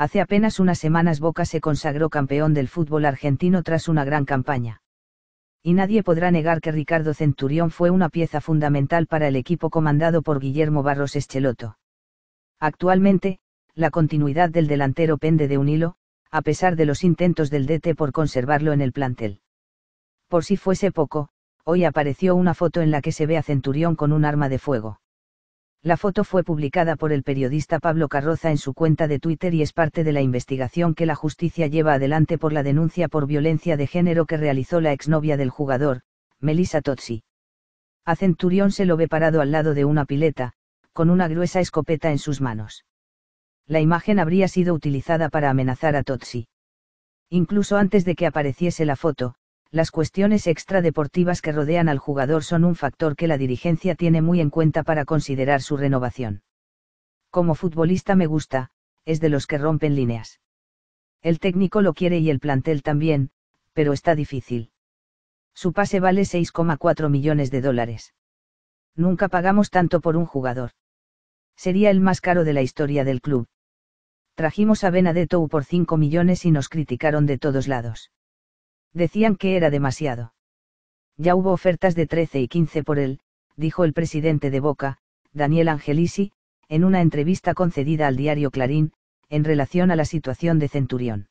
Hace apenas unas semanas Boca se consagró campeón del fútbol argentino tras una gran campaña. Y nadie podrá negar que Ricardo Centurión fue una pieza fundamental para el equipo comandado por Guillermo Barros Escheloto. Actualmente, la continuidad del delantero pende de un hilo, a pesar de los intentos del DT por conservarlo en el plantel. Por si fuese poco, hoy apareció una foto en la que se ve a Centurión con un arma de fuego. La foto fue publicada por el periodista Pablo Carroza en su cuenta de Twitter y es parte de la investigación que la justicia lleva adelante por la denuncia por violencia de género que realizó la exnovia del jugador, Melissa Totsi. A Centurión se lo ve parado al lado de una pileta, con una gruesa escopeta en sus manos. La imagen habría sido utilizada para amenazar a Totsi. Incluso antes de que apareciese la foto, las cuestiones extradeportivas que rodean al jugador son un factor que la dirigencia tiene muy en cuenta para considerar su renovación. Como futbolista me gusta, es de los que rompen líneas. El técnico lo quiere y el plantel también, pero está difícil. Su pase vale 6,4 millones de dólares. Nunca pagamos tanto por un jugador. Sería el más caro de la historia del club. Trajimos a Benedetto por 5 millones y nos criticaron de todos lados Decían que era demasiado. Ya hubo ofertas de 13 y 15 por él, dijo el presidente de Boca, Daniel Angelisi, en una entrevista concedida al diario Clarín, en relación a la situación de Centurión.